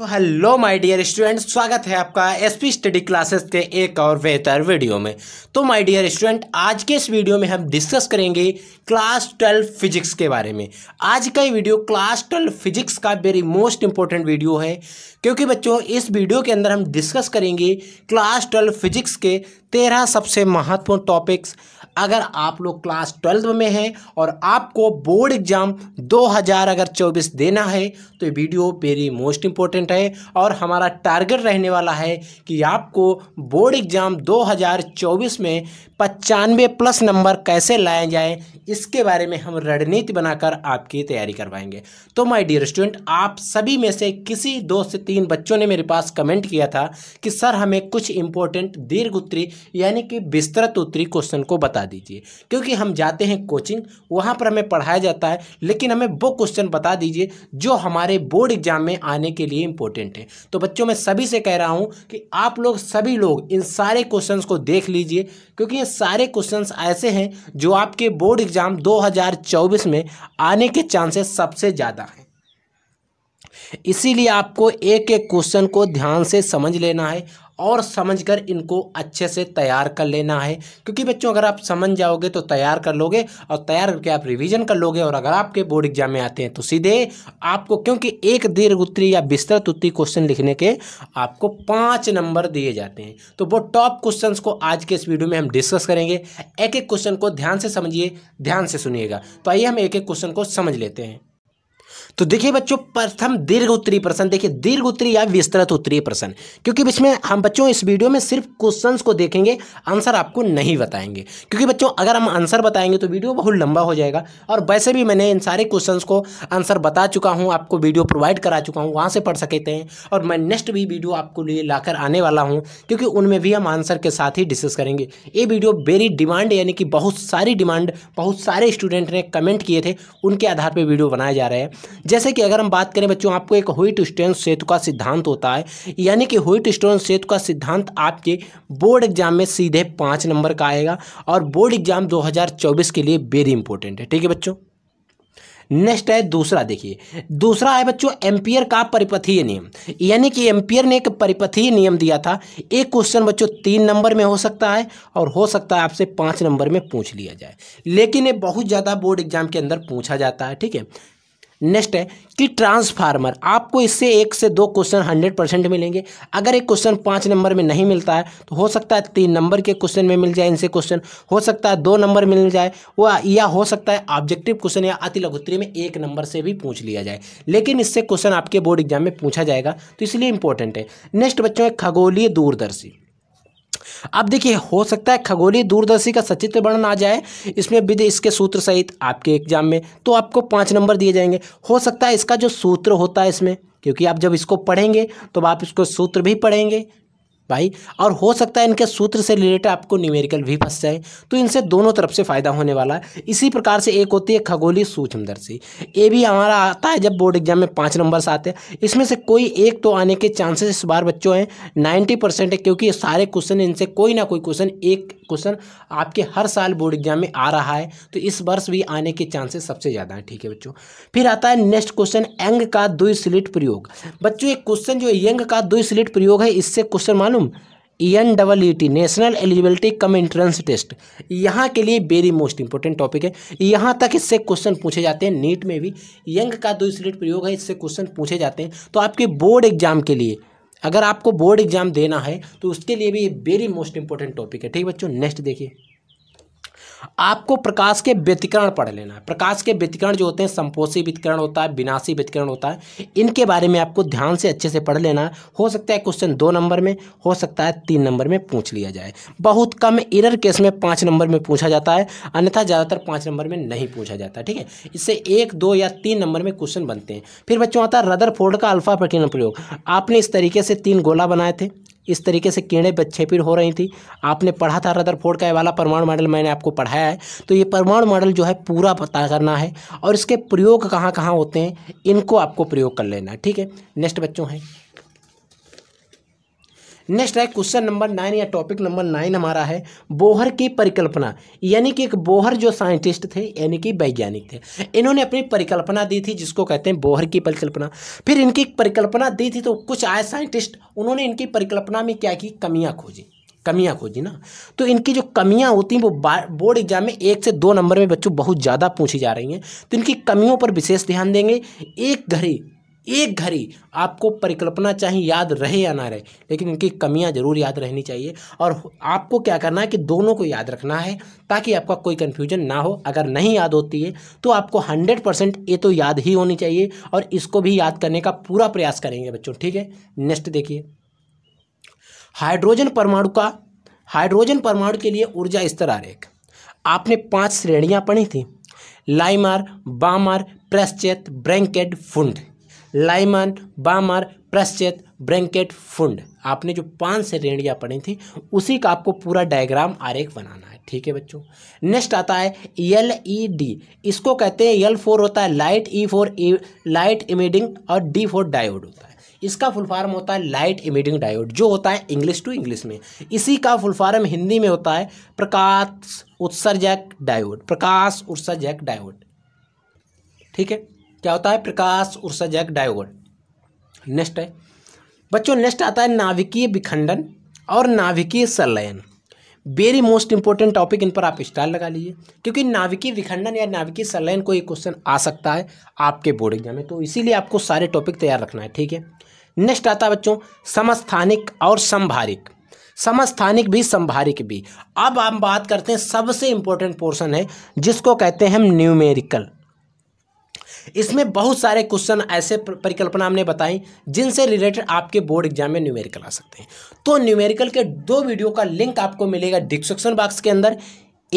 तो hello my dear student स्वागत है आपका एसपी स्टडी क्लासेस के एक और बेहतर वीडियो में तो माय डियर स्टूडेंट आज के इस वीडियो में हम डिस्कस करेंगे क्लास ट्वेल्व फिजिक्स के बारे में आज का ये वीडियो क्लास ट्वेल्व फिजिक्स का वेरी मोस्ट इंपॉर्टेंट वीडियो है क्योंकि बच्चों इस वीडियो के अंदर हम डिस्कस करेंगे क्लास ट्वेल्व फिजिक्स के तेरह सबसे महत्वपूर्ण टॉपिक्स अगर आप लोग क्लास ट्वेल्थ में हैं और आपको बोर्ड एग्जाम हज़ार अगर चौबीस देना है तो ये वीडियो वेरी मोस्ट इम्पोर्टेंट है और हमारा टारगेट रहने वाला है कि आपको बोर्ड एग्जाम 2024 में पचानवे प्लस नंबर कैसे लाए जाएँ इसके बारे में हम रणनीति बनाकर आपकी तैयारी करवाएंगे तो माय डियर स्टूडेंट आप सभी में से किसी दो से तीन बच्चों ने मेरे पास कमेंट किया था कि सर हमें कुछ इम्पोर्टेंट दीर्घ उत्तरी यानी कि विस्तृत उत्तरी क्वेश्चन को बता दीजिए क्योंकि हम जाते हैं कोचिंग वहाँ पर हमें पढ़ाया जाता है लेकिन हमें वो क्वेश्चन बता दीजिए जो हमारे बोर्ड एग्जाम में आने के लिए इंपॉर्टेंट है तो बच्चों मैं सभी से कह रहा हूँ कि आप लोग सभी लोग इन सारे क्वेश्चन को देख लीजिए क्योंकि ये सारे क्वेश्चन ऐसे हैं जो आपके बोर्ड एग्जाम दो में आने के चांसेस सबसे ज़्यादा हैं इसीलिए आपको एक एक क्वेश्चन को ध्यान से समझ लेना है और समझकर इनको अच्छे से तैयार कर लेना है क्योंकि बच्चों अगर आप समझ जाओगे तो तैयार कर लोगे और तैयार करके आप रिवीजन कर लोगे और अगर आपके बोर्ड एग्जाम में आते हैं तो सीधे आपको क्योंकि एक दीर्घ उत्तरी या विस्तृत उत्तरी क्वेश्चन लिखने के आपको पाँच नंबर दिए जाते हैं तो वो टॉप क्वेश्चन को आज के इस वीडियो में हम डिस्कस करेंगे एक एक क्वेश्चन को ध्यान से समझिए ध्यान से सुनिएगा तो आइए हम एक एक क्वेश्चन को समझ लेते हैं तो देखिए बच्चों प्रथम दीर्घ उत्तरी प्रश्न देखिए दीर्घ उत्तरी या विस्तृत उत्तरी प्रश्न क्योंकि इसमें हम बच्चों इस वीडियो में सिर्फ क्वेश्चन को देखेंगे आंसर आपको नहीं बताएंगे क्योंकि बच्चों अगर हम आंसर बताएंगे तो वीडियो बहुत लंबा हो जाएगा और वैसे भी मैंने इन सारे क्वेश्चन को आंसर बता चुका हूँ आपको वीडियो प्रोवाइड करा चुका हूँ वहाँ से पढ़ सकते हैं और मैं नेक्स्ट भी वीडियो आपको लिए लाकर आने वाला हूँ क्योंकि उनमें भी हम आंसर के साथ ही डिस्कस करेंगे ये वीडियो वेरी डिमांड यानी कि बहुत सारी डिमांड बहुत सारे स्टूडेंट ने कमेंट किए थे उनके आधार पर वीडियो बनाए जा रहे हैं जैसे कि अगर हम बात करें बच्चों आपको एक होइट स्टोन सेतु का सिद्धांत होता है यानी कि होइट स्टोन सेतु का सिद्धांत आपके बोर्ड एग्जाम में सीधे पाँच नंबर का आएगा और बोर्ड एग्जाम दो के लिए वेरी इंपॉर्टेंट है ठीक है बच्चों नेक्स्ट है दूसरा देखिए दूसरा है बच्चों एम्पियर का परिपथीय नियम यानी कि एम्पियर ने एक परिपथीय नियम दिया था एक क्वेश्चन बच्चों तीन नंबर में हो सकता है और हो सकता है आपसे पाँच नंबर में पूछ लिया जाए लेकिन ये बहुत ज़्यादा बोर्ड एग्जाम के अंदर पूछा जाता है ठीक है नेक्स्ट है कि ट्रांसफार्मर आपको इससे एक से दो क्वेश्चन हंड्रेड परसेंट मिलेंगे अगर एक क्वेश्चन पाँच नंबर में नहीं मिलता है तो हो सकता है तीन नंबर के क्वेश्चन में मिल जाए इनसे क्वेश्चन हो सकता है दो नंबर मिल जाए वो या हो सकता है ऑब्जेक्टिव क्वेश्चन या अति लघुत्री में एक नंबर से भी पूछ लिया जाए लेकिन इससे क्वेश्चन आपके बोर्ड एग्जाम में पूछा जाएगा तो इसलिए इंपॉर्टेंट है नेक्स्ट बच्चों है खगोलीय दूरदर्शी अब देखिए हो सकता है खगोलीय दूरदर्शी का सचित्र वर्णन आ जाए इसमें विधि इसके सूत्र सहित आपके एग्जाम में तो आपको पाँच नंबर दिए जाएंगे हो सकता है इसका जो सूत्र होता है इसमें क्योंकि आप जब इसको पढ़ेंगे तो आप इसको सूत्र भी पढ़ेंगे भाई और हो सकता है इनके सूत्र से रिलेटेड आपको न्यूमेरिकल भी फंस जाए तो इनसे दोनों तरफ से फ़ायदा होने वाला है इसी प्रकार से एक होती है खगोली सूक्ष्मदर्शी ये भी हमारा आता है जब बोर्ड एग्जाम में पाँच नंबर्स आते हैं इसमें से कोई एक तो आने के चांसेस इस बार बच्चों हैं नाइन्टी परसेंट है क्योंकि सारे क्वेश्चन इनसे कोई ना कोई क्वेश्चन एक क्वेश्चन आपके हर साल बोर्ड एग्जाम में आ रहा है तो इस वर्ष भी आने के चांसेस सबसे ज़्यादा हैं ठीक है बच्चों फिर आता है नेक्स्ट क्वेश्चन एंग का स्लिट प्रयोग बच्चों एक क्वेश्चन जो यंग का दुई स्लिट प्रयोग है इससे क्वेश्चन मालूम मालूम E N double E T national eligibility cum entrance test यहाँ के लिए वेरी मोस्ट इंपॉर्टेंट टॉपिक है यहाँ तक इससे क्वेश्चन पूछे जाते हैं नीट में भी यंग का दो तो स्लेट प्रयोग है इससे क्वेश्चन पूछे जाते हैं तो आपके बोर्ड एग्जाम के लिए अगर आपको बोर्ड एग्जाम देना है तो उसके लिए भी ये वेरी मोस्ट इंपॉर्टेंट टॉपिक है ठीक बच्चों नेक्स्ट देखिए आपको प्रकाश के व्यतिकरण पढ़ लेना है प्रकाश के व्यतिकरण जो होते हैं संपोषी व्यतिकरण होता है विनाशी व्यतिकरण होता है इनके बारे में आपको ध्यान से अच्छे से पढ़ लेना है हो सकता है क्वेश्चन दो नंबर में हो सकता है तीन नंबर में पूछ लिया जाए बहुत कम इरर केस में पाँच नंबर में पूछा जाता है अन्यथा ज़्यादातर पाँच नंबर में नहीं पूछा जाता ठीक है इससे एक दो या तीन नंबर में क्वेश्चन बनते हैं फिर बच्चों आता है रदर का अल्फा प्रकीर्ण प्रयोग आपने इस तरीके से तीन गोला बनाए थे इस तरीके से कीड़े पर हो रही थी आपने पढ़ा था रदरफोर्ड का ये वाला परमाणु मॉडल मैंने आपको पढ़ाया है तो ये परमाणु मॉडल जो है पूरा पता करना है और इसके प्रयोग कहाँ कहाँ होते हैं इनको आपको प्रयोग कर लेना है ठीक है नेक्स्ट बच्चों हैं नेक्स्ट है क्वेश्चन नंबर नाइन या टॉपिक नंबर नाइन हमारा है बोहर की परिकल्पना यानी कि एक बोहर जो साइंटिस्ट थे यानी कि वैज्ञानिक थे इन्होंने अपनी परिकल्पना दी थी जिसको कहते हैं बोहर की परिकल्पना फिर इनकी परिकल्पना दी थी तो कुछ आए साइंटिस्ट उन्होंने इनकी परिकल्पना में क्या की कमियाँ खोजी कमियाँ खोजी ना तो इनकी जो कमियाँ होती हैं वो बोर्ड एग्जाम में एक से दो नंबर में बच्चों बहुत ज़्यादा पूछी जा रही हैं तो इनकी कमियों पर विशेष ध्यान देंगे एक घड़ी एक घड़ी आपको परिकल्पना चाहे याद रहे या ना रहे लेकिन इनकी कमियां ज़रूर याद रहनी चाहिए और आपको क्या करना है कि दोनों को याद रखना है ताकि आपका कोई कन्फ्यूजन ना हो अगर नहीं याद होती है तो आपको हंड्रेड परसेंट ये तो याद ही होनी चाहिए और इसको भी याद करने का पूरा प्रयास करेंगे बच्चों ठीक है नेक्स्ट देखिए हाइड्रोजन परमाणु का हाइड्रोजन परमाणु के लिए ऊर्जा स्तर आरेख आपने पांच श्रेणियां पढ़ी थी लाइमार बामार प्रेस्चेत ब्रेंकेड फुंड लाइमन बामर प्रश्चित ब्रैंकेट फुंड आपने जो पांच श्रेणियाँ पढ़ी थी उसी का आपको पूरा डायग्राम आरेख बनाना है ठीक है बच्चों नेक्स्ट आता है एल ई डी इसको कहते हैं एल फोर होता है light E four light emitting और डी फोर डायोड होता है इसका फुल फॉर्म होता है लाइट इमेडिंग डायोड जो होता है इंग्लिश टू इंग्लिश में इसी का फुल फॉर्म हिंदी में होता है प्रकाश उत्सर्जक डायोड प्रकाश उत्सर्जक डायोड ठीक है क्या होता है प्रकाश उर्सजक डायोड नेक्स्ट है बच्चों नेक्स्ट आता है नाभिकीय विखंडन और नाभिकीय संलयन वेरी मोस्ट इंपॉर्टेंट टॉपिक इन पर आप स्टार लगा लीजिए क्योंकि नाभिकीय विखंडन या नाभिकीय संलयन कोई क्वेश्चन आ सकता है आपके बोर्ड एग्जाम में तो इसीलिए आपको सारे टॉपिक तैयार रखना है ठीक है नेक्स्ट आता है बच्चों समस्थानिक और संभारिक समस्थानिक भी संभारिक भी अब हम बात करते हैं सबसे इंपॉर्टेंट पोर्शन है जिसको कहते हैं हम न्यूमेरिकल इसमें बहुत सारे क्वेश्चन ऐसे परिकल्पना हमने बताई जिनसे रिलेटेड आपके बोर्ड एग्जाम में न्यूमेरिकल आ सकते हैं तो न्यूमेरिकल के दो वीडियो का लिंक आपको मिलेगा डिस्क्रिप्शन बॉक्स के अंदर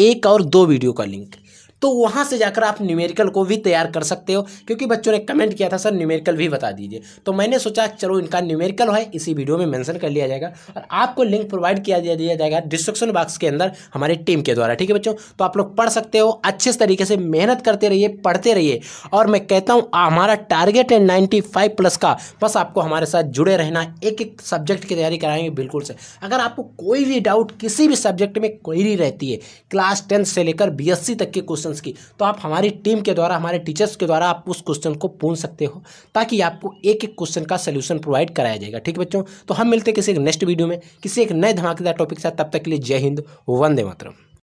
एक और दो वीडियो का लिंक तो वहाँ से जाकर आप न्यूमेरिकल को भी तैयार कर सकते हो क्योंकि बच्चों ने कमेंट किया था सर न्यूमेरिकल भी बता दीजिए तो मैंने सोचा चलो इनका न्यूमेरिकल है इसी वीडियो में मैंसन कर लिया जाएगा और आपको लिंक प्रोवाइड किया दिया जाएगा डिस्क्रिप्शन बॉक्स के अंदर हमारी टीम के द्वारा ठीक है बच्चों तो आप लोग पढ़ सकते हो अच्छे तरीके से मेहनत करते रहिए पढ़ते रहिए और मैं कहता हूँ हमारा टारगेट है नाइन्टी प्लस का बस आपको हमारे साथ जुड़े रहना एक एक सब्जेक्ट की तैयारी कराएंगे बिल्कुल से अगर आपको कोई भी डाउट किसी भी सब्जेक्ट में क्वेरी रहती है क्लास टेंथ से लेकर बीएससी तक के क्वेश्चन क्वेश्चंस की तो आप हमारी टीम के द्वारा हमारे टीचर्स के द्वारा आप उस क्वेश्चन को पूछ सकते हो ताकि आपको एक एक क्वेश्चन का सोल्यूशन प्रोवाइड कराया जाएगा ठीक है बच्चों तो हम मिलते हैं किसी नेक्स्ट वीडियो में किसी एक नए धमाकेदार टॉपिक के साथ तब तक के लिए जय हिंद वंदे मातरम